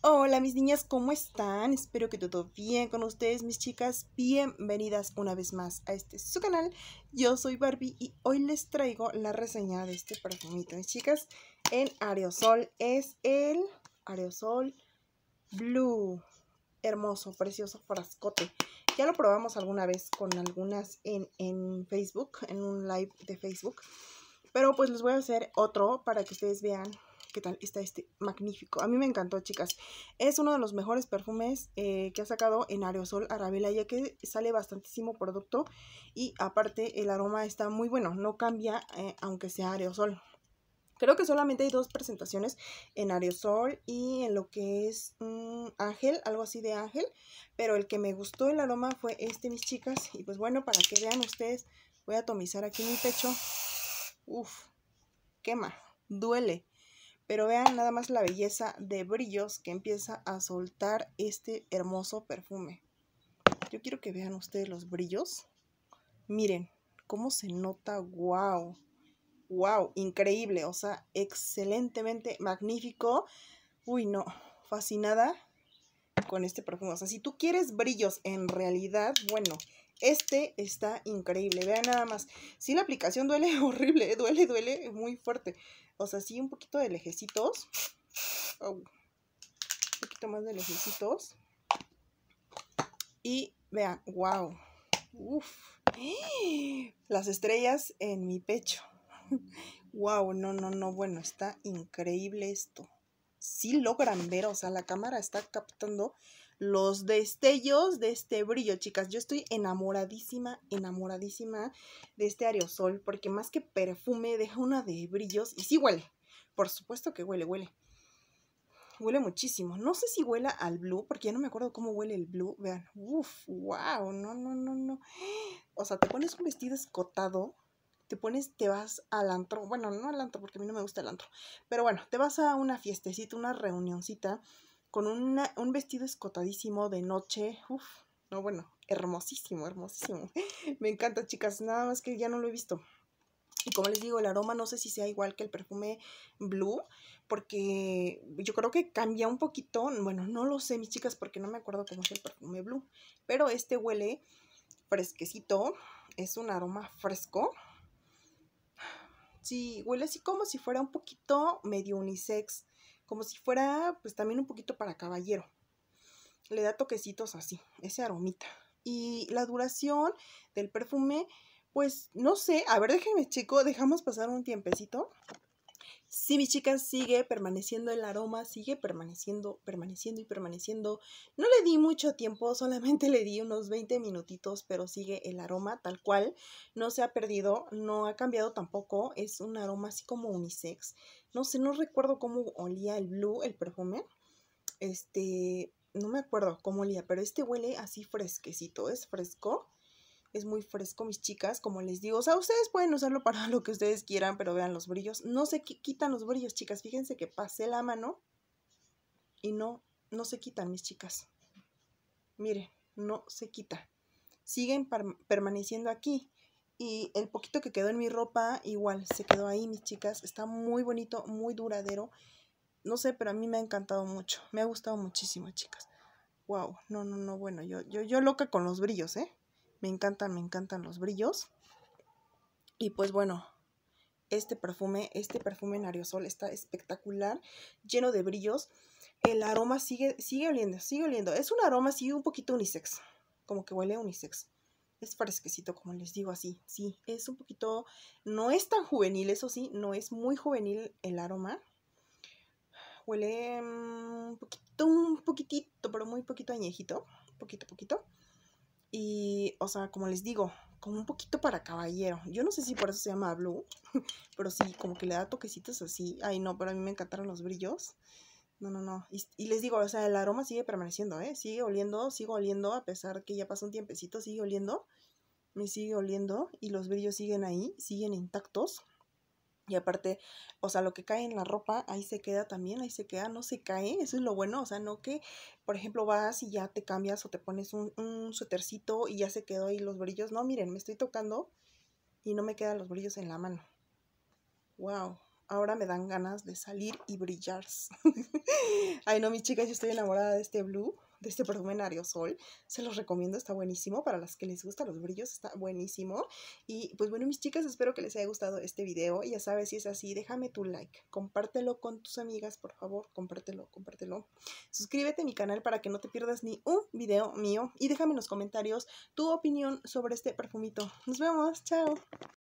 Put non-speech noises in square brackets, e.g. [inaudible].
Hola mis niñas, ¿cómo están? Espero que todo bien con ustedes mis chicas. Bienvenidas una vez más a este su canal. Yo soy Barbie y hoy les traigo la reseña de este perfumito, mis chicas, en Areosol Es el Areosol blue. Hermoso, precioso frascote. Ya lo probamos alguna vez con algunas en, en Facebook, en un live de Facebook. Pero pues les voy a hacer otro para que ustedes vean ¿Qué tal? Está este magnífico. A mí me encantó, chicas. Es uno de los mejores perfumes eh, que ha sacado en Aerosol Arabella, ya que sale bastantísimo producto y aparte el aroma está muy bueno. No cambia eh, aunque sea Aerosol. Creo que solamente hay dos presentaciones en Aerosol y en lo que es un mm, Ángel, algo así de Ángel. Pero el que me gustó el aroma fue este, mis chicas. Y pues bueno, para que vean ustedes, voy a atomizar aquí mi pecho. Uf, quema, duele. Pero vean nada más la belleza de brillos que empieza a soltar este hermoso perfume. Yo quiero que vean ustedes los brillos. Miren cómo se nota, wow, wow, increíble, o sea, excelentemente magnífico. Uy, no, fascinada con este perfume. O sea, si tú quieres brillos en realidad, bueno, este está increíble. Vean nada más. Sí, la aplicación duele [laughs] horrible, eh, duele, duele muy fuerte. O sea, sí, un poquito de lejecitos. un poquito más de lejecitos. Y vean, wow. Uf. Las estrellas en mi pecho. Wow, [laughs] no, no, no. Bueno, está increíble esto. Sí logran ver, o sea, la cámara está captando los destellos de este brillo, chicas. Yo estoy enamoradísima, enamoradísima de este aerosol, porque más que perfume, deja una de brillos y sí huele. Por supuesto que huele, huele. Huele muchísimo. No sé si huela al blue, porque ya no me acuerdo cómo huele el blue. Vean, Uf, wow, no, no, no, no. O sea, te pones un vestido escotado, te pones, te vas al antro, bueno, no al antro porque a mí no me gusta el antro, pero bueno, te vas a una fiestecita, una reunioncita con un vestido escotadísimo de noche. Uf, no, bueno, hermosísimo, hermosísimo. [laughs] Me encanta, chicas, nada más que ya no lo he visto. Y como les digo, el aroma no sé si sea igual que el perfume Blue, porque yo creo que cambia un poquito. Bueno, no lo sé, mis chicas, porque no me acuerdo cómo es el perfume Blue. Pero este huele fresquecito, es un aroma fresco. Sí, huele así como si fuera un poquito medio unisex, como si fuera pues también un poquito para caballero. Le da toquecitos así, ese aromita. Y la duración del perfume, pues no sé, a ver, déjenme chico, dejamos pasar un tiempecito. Sí, mis chicas, sigue permaneciendo el aroma, sigue permaneciendo, permaneciendo y permaneciendo. No le di mucho tiempo, solamente [laughs] le di unos 20 minutitos, pero sigue el aroma tal cual. No se ha perdido, no ha cambiado tampoco. Es un aroma así como unisex. No sé, no recuerdo cómo olía el blue, el perfume. Este, no me acuerdo cómo olía, pero este huele así fresquecito, es fresco es muy fresco, mis chicas, como les digo. O sea, ustedes pueden usarlo para [laughs] lo que ustedes quieran, pero vean los brillos. No se quitan los brillos, chicas. Fíjense que pasé la mano y no, no se quitan, mis chicas. mire no se quita. Siguen permaneciendo aquí. Y el poquito que quedó en mi ropa, igual, se quedó ahí, mis chicas. Está muy bonito, muy duradero. No sé, pero a mí me ha encantado mucho. Me ha gustado muchísimo, chicas. Wow, no, no, no, bueno, yo, yo, yo loca con los brillos, ¿eh? Me encantan, me encantan los brillos. Y pues bueno, este perfume, este perfume en aerosol está espectacular, lleno de brillos. El aroma sigue, sigue oliendo, sigue oliendo. Es un aroma así un poquito unisex, como que huele unisex. Es fresquecito, como les digo, así. Sí, es un poquito, no es tan juvenil, eso sí, no es muy juvenil el aroma. Huele un mm, poquito, un poquitito, pero muy poquito añejito, poquito, poquito. Y, o sea, como les digo, como un poquito para caballero. Yo no sé si por eso se llama blue, [laughs] pero sí, como que le da toquecitos así. Ay, no, pero a mí me encantaron los brillos. No, no, no. Y, les digo, o sea, el aroma sigue permaneciendo, ¿eh? Sigue oliendo, sigue oliendo, a pesar que ya pasó un tiempecito, sigue oliendo. Me sigue oliendo y los brillos siguen ahí, siguen intactos. Y aparte, o sea, lo que cae en la ropa, ahí se queda también, ahí se queda, no se cae, eso es lo bueno, o sea, no que, por ejemplo, vas y ya te cambias o te pones un, un y ya se quedó ahí los brillos. No, miren, me estoy tocando y no me quedan los brillos en la mano. ¡Wow! Ahora me dan ganas de salir y brillar. [laughs] Ay, no, mis chicas, yo estoy enamorada de este blue de este perfumenario Sol. Se los recomiendo, está buenísimo. Para las que les gustan los brillos, está buenísimo. Y pues bueno, mis chicas, espero que les haya gustado este video. Ya sabes, si es así, déjame tu like. Compártelo con tus amigas, por favor. Compártelo, compártelo. Suscríbete a mi canal para que no te pierdas ni un video mío. Y déjame en los comentarios tu opinión sobre este perfumito. Nos vemos. Chao.